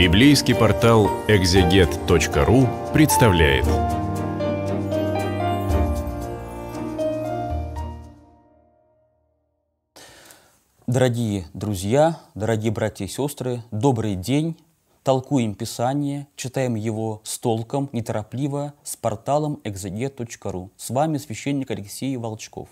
Библейский портал exeget.ru представляет. Дорогие друзья, дорогие братья и сестры, добрый день! Толкуем Писание, читаем его с толком, неторопливо, с порталом exeget.ru. С вами священник Алексей Волчков.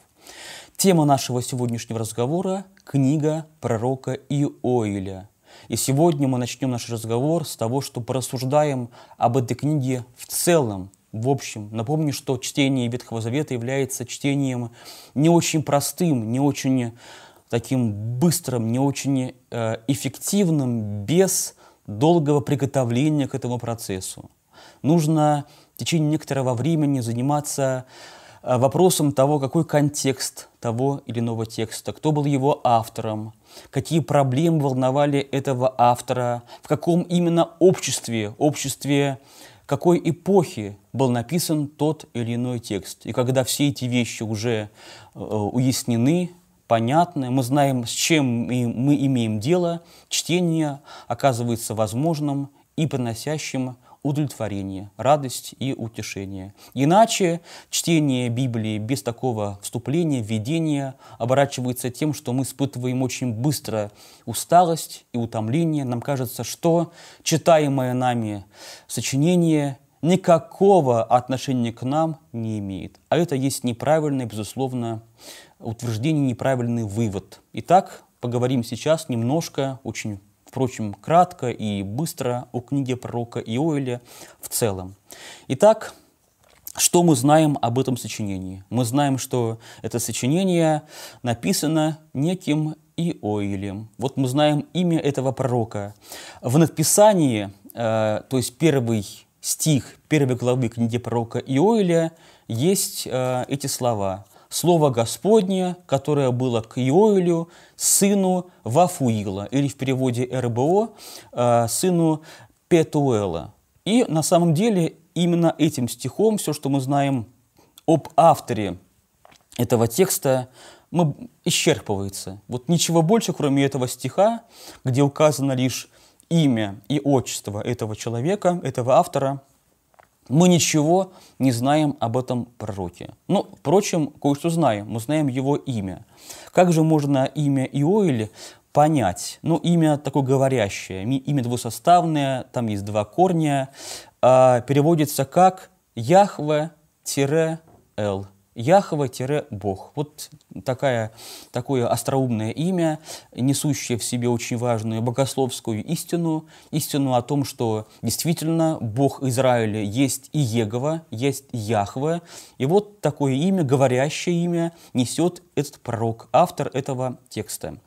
Тема нашего сегодняшнего разговора – книга пророка Иоиля – и сегодня мы начнем наш разговор с того, что порассуждаем об этой книге в целом, в общем. Напомню, что чтение Ветхого Завета является чтением не очень простым, не очень э, таким быстрым, не очень э, эффективным, без долгого приготовления к этому процессу. Нужно в течение некоторого времени заниматься э, вопросом того, какой контекст того или иного текста, кто был его автором, какие проблемы волновали этого автора, в каком именно обществе, обществе какой эпохи был написан тот или иной текст. И когда все эти вещи уже э, уяснены, понятны, мы знаем, с чем мы имеем дело, чтение оказывается возможным и приносящим удовлетворение, радость и утешение. Иначе чтение Библии без такого вступления, введения оборачивается тем, что мы испытываем очень быстро усталость и утомление. Нам кажется, что читаемое нами сочинение никакого отношения к нам не имеет. А это есть неправильное, безусловно, утверждение, неправильный вывод. Итак, поговорим сейчас немножко, очень впрочем, кратко и быстро о книге пророка Иоиля в целом. Итак, что мы знаем об этом сочинении? Мы знаем, что это сочинение написано неким Иоилем. Вот мы знаем имя этого пророка. В надписании, э, то есть первый стих первой главы книги пророка Иоиля, есть э, эти слова – слово Господне, которое было к Иоилю, сыну Вафуила, или в переводе РБО, э, сыну Петуэла. И на самом деле именно этим стихом все, что мы знаем об авторе этого текста, мы, исчерпывается. Вот ничего больше, кроме этого стиха, где указано лишь имя и отчество этого человека, этого автора – мы ничего не знаем об этом пророке. Ну, впрочем, кое-что знаем. Мы знаем его имя. Как же можно имя Иоиля понять? Ну, имя такое говорящее, имя двусоставное, там есть два корня. А, переводится как «Яхве-Эл». Яхова-Бог. Вот такая, такое остроумное имя, несущее в себе очень важную богословскую истину, истину о том, что действительно Бог Израиля есть и Егова, есть Яхве. И вот такое имя, говорящее имя, несет этот пророк, автор этого текста.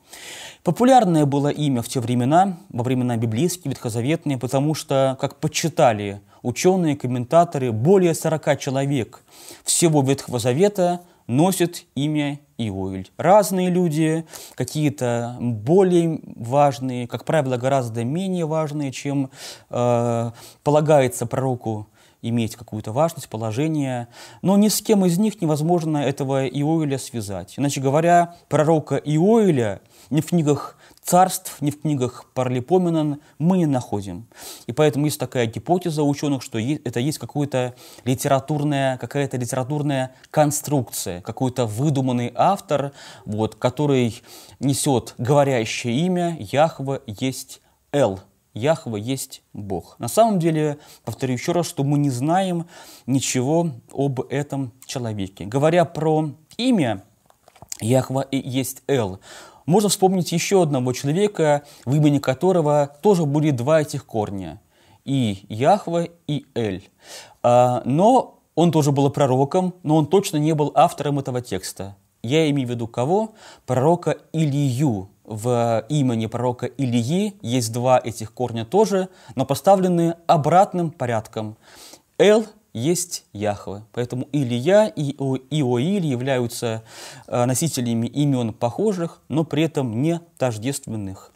Популярное было имя в те времена, во времена библейские, ветхозаветные, потому что, как почитали ученые, комментаторы, более 40 человек всего Ветхого Завета носят имя Иоиль. Разные люди, какие-то более важные, как правило, гораздо менее важные, чем э, полагается пророку иметь какую-то важность, положение, но ни с кем из них невозможно этого Иоиля связать. Иначе говоря, пророка Иоиля ни в книгах царств, ни в книгах Парлипоменон мы не находим. И поэтому есть такая гипотеза ученых, что это есть какая-то литературная, какая-то литературная конструкция, какой-то выдуманный автор, вот, который несет говорящее имя Яхва есть Эл, Яхва есть Бог. На самом деле, повторю еще раз, что мы не знаем ничего об этом человеке. Говоря про имя, Яхва и есть Эл. Можно вспомнить еще одного человека, в имени которого тоже будет два этих корня. И Яхва, и Эль. А, но он тоже был пророком, но он точно не был автором этого текста. Я имею в виду кого? Пророка Илью, в имени пророка Ильи есть два этих корня тоже, но поставлены обратным порядком. Эл есть Яхве. Поэтому Илья и Иоиль являются э, носителями имен похожих, но при этом не тождественных.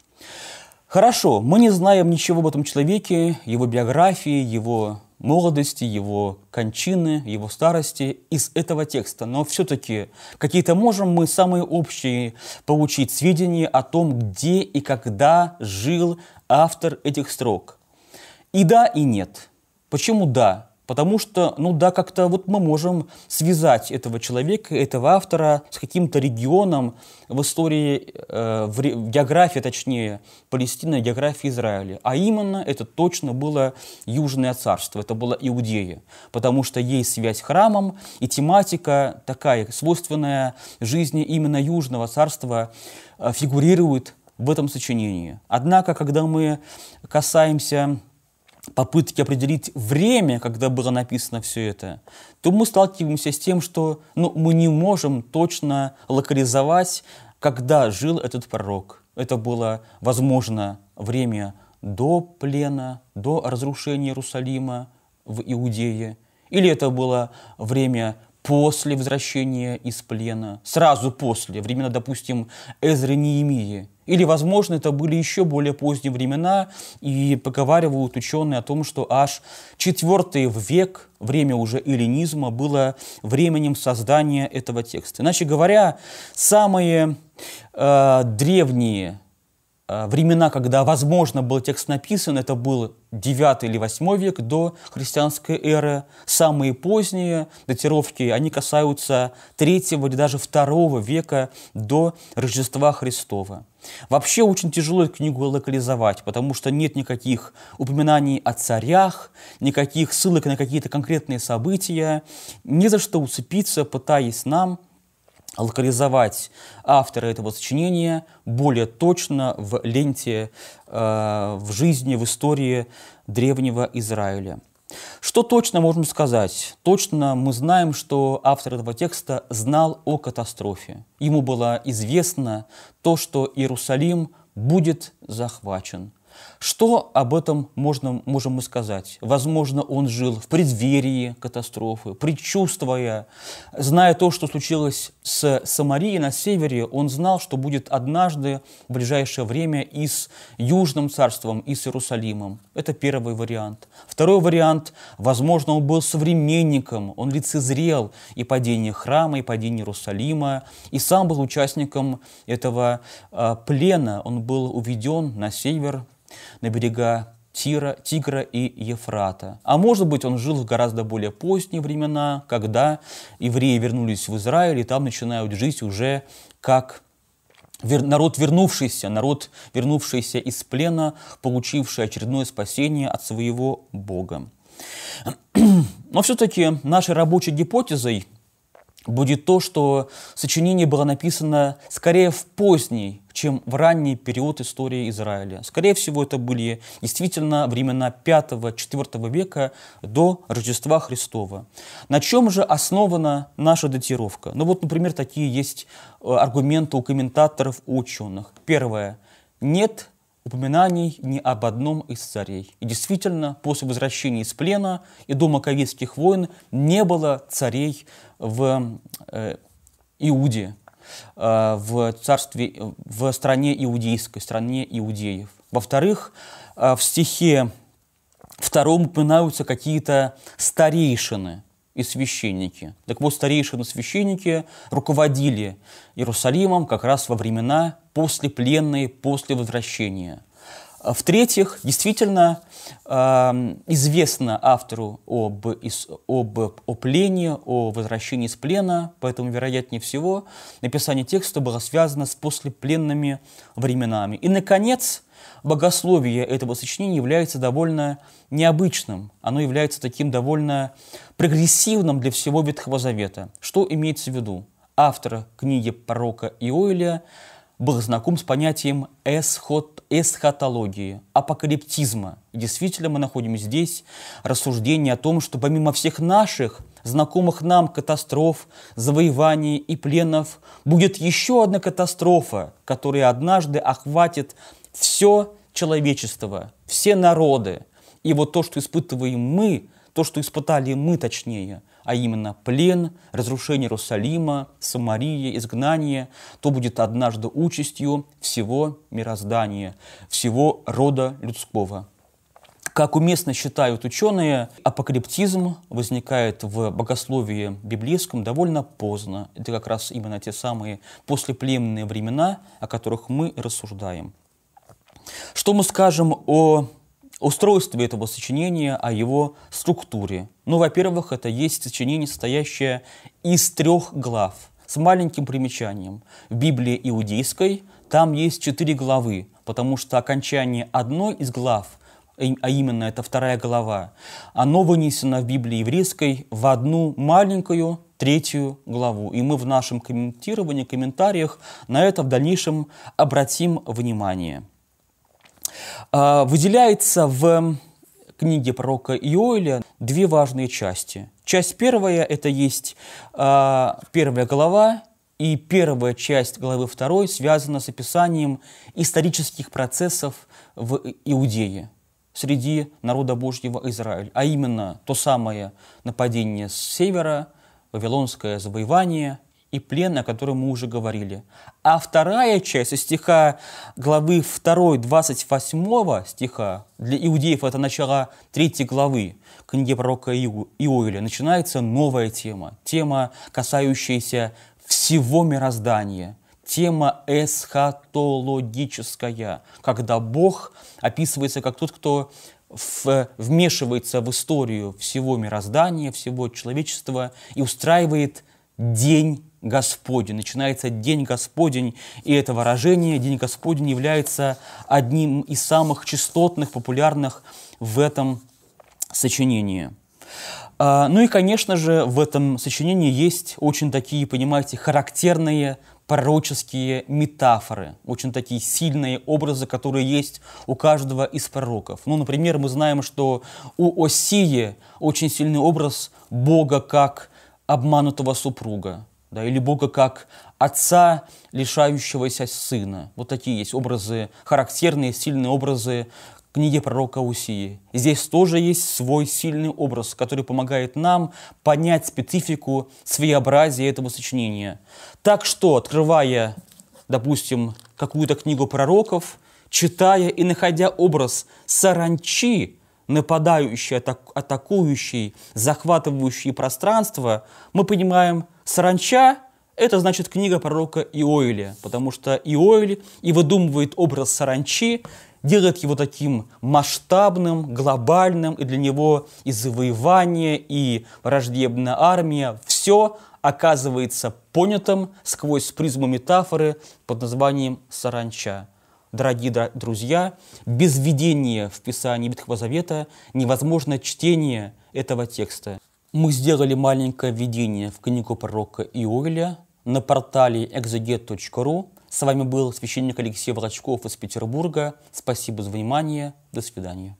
Хорошо, мы не знаем ничего об этом человеке, его биографии, его молодости, его кончины, его старости из этого текста. Но все-таки какие-то можем мы самые общие получить сведения о том, где и когда жил автор этих строк. И да, и нет. Почему да? Потому что, ну да, как-то вот мы можем связать этого человека, этого автора с каким-то регионом в истории, э, в, в географии, точнее, Палестины, географии Израиля. А именно это точно было Южное царство, это была Иудея. Потому что есть связь с храмом, и тематика такая, свойственная жизни именно Южного царства, э, фигурирует в этом сочинении. Однако, когда мы касаемся попытки определить время, когда было написано все это, то мы сталкиваемся с тем, что ну, мы не можем точно локализовать, когда жил этот пророк. Это было, возможно, время до плена, до разрушения Иерусалима в Иудее, или это было время после возвращения из плена, сразу после, времена, допустим, Эзры Неемии – или, возможно, это были еще более поздние времена, и поговаривают ученые о том, что аж IV век, время уже эллинизма, было временем создания этого текста. Иначе говоря, самые э, древние э, времена, когда, возможно, был текст написан, это был 9 или 8 век до христианской эры. Самые поздние датировки, они касаются 3 или даже 2 века до Рождества Христова. Вообще очень тяжело эту книгу локализовать, потому что нет никаких упоминаний о царях, никаких ссылок на какие-то конкретные события, не за что уцепиться, пытаясь нам локализовать автора этого сочинения более точно в ленте, э, в жизни, в истории древнего Израиля. Что точно можно сказать? Точно мы знаем, что автор этого текста знал о катастрофе. Ему было известно то, что Иерусалим будет захвачен. Что об этом можно, можем мы сказать? Возможно, он жил в преддверии катастрофы, предчувствуя, зная то, что случилось с Самарией на севере, он знал, что будет однажды в ближайшее время и с Южным царством, и с Иерусалимом. Это первый вариант. Второй вариант, возможно, он был современником, он лицезрел и падение храма, и падение Иерусалима, и сам был участником этого э, плена. Он был уведен на север на берега Тира, Тигра и Ефрата. А может быть, он жил в гораздо более поздние времена, когда евреи вернулись в Израиль и там начинают жить уже как вер, народ вернувшийся, народ вернувшийся из плена, получивший очередное спасение от своего Бога. Но все-таки нашей рабочей гипотезой будет то, что сочинение было написано скорее в поздний, чем в ранний период истории Израиля. Скорее всего, это были действительно времена 5-4 века до Рождества Христова. На чем же основана наша датировка? Ну вот, например, такие есть э, аргументы у комментаторов, у ученых. Первое. Нет упоминаний ни об одном из царей. И действительно, после возвращения из плена и до маковицких войн не было царей в э, Иуде, э, в царстве, в стране иудейской, стране иудеев. Во-вторых, э, в стихе втором упоминаются какие-то старейшины – и священники. Так вот, старейшины-священники руководили Иерусалимом как раз во времена после пленной, после возвращения. А в-третьих, действительно э, известно автору об, из, об, о плене, о возвращении из плена, поэтому, вероятнее всего, написание текста было связано с послепленными временами. И, наконец, богословие этого сочинения является довольно необычным. Оно является таким довольно прогрессивным для всего Ветхого Завета. Что имеется в виду? Автор книги пророка Иоиля был знаком с понятием эсхот, эсхатологии, апокалиптизма. И действительно, мы находим здесь рассуждение о том, что помимо всех наших, знакомых нам катастроф, завоеваний и пленов, будет еще одна катастрофа, которая однажды охватит все человечество, все народы. И вот то, что испытываем мы, то, что испытали мы точнее, а именно плен, разрушение Иерусалима, Самария, изгнание, то будет однажды участью всего мироздания, всего рода людского. Как уместно считают ученые, апокалиптизм возникает в богословии библейском довольно поздно. Это как раз именно те самые послеплеменные времена, о которых мы рассуждаем. Что мы скажем о устройстве этого сочинения, о его структуре? Ну, во-первых, это есть сочинение, состоящее из трех глав, с маленьким примечанием. В Библии иудейской там есть четыре главы, потому что окончание одной из глав, а именно это вторая глава, оно вынесено в Библии еврейской в одну маленькую третью главу. И мы в нашем комментировании, комментариях на это в дальнейшем обратим внимание. А, выделяется в книге пророка Иоиля две важные части. Часть первая – это есть а, первая глава, и первая часть главы второй связана с описанием исторических процессов в Иудее среди народа Божьего Израиль, а именно то самое нападение с севера, вавилонское завоевание – и плен, о котором мы уже говорили. А вторая часть стиха главы 2, 28 стиха, для иудеев это начало 3 главы книги пророка Иоиля, начинается новая тема, тема, касающаяся всего мироздания, тема эсхатологическая, когда Бог описывается как тот, кто вмешивается в историю всего мироздания, всего человечества и устраивает день Господень. Начинается День Господень, и это выражение День Господень является одним из самых частотных, популярных в этом сочинении. А, ну и, конечно же, в этом сочинении есть очень такие, понимаете, характерные пророческие метафоры, очень такие сильные образы, которые есть у каждого из пророков. Ну, например, мы знаем, что у Осии очень сильный образ Бога как обманутого супруга да, или Бога как отца, лишающегося сына. Вот такие есть образы, характерные, сильные образы книги пророка Усии. Здесь тоже есть свой сильный образ, который помогает нам понять специфику, своеобразие этого сочинения. Так что, открывая, допустим, какую-то книгу пророков, читая и находя образ саранчи нападающий, атак, атакующий, захватывающий пространство, мы понимаем, саранча – это значит книга пророка Иоиля, потому что Иоиль и выдумывает образ саранчи, делает его таким масштабным, глобальным, и для него и завоевание, и враждебная армия – все оказывается понятым сквозь призму метафоры под названием «саранча» дорогие друзья, без введения в Писание Ветхого Завета невозможно чтение этого текста. Мы сделали маленькое введение в книгу пророка Иоиля на портале exeget.ru. С вами был священник Алексей Волочков из Петербурга. Спасибо за внимание. До свидания.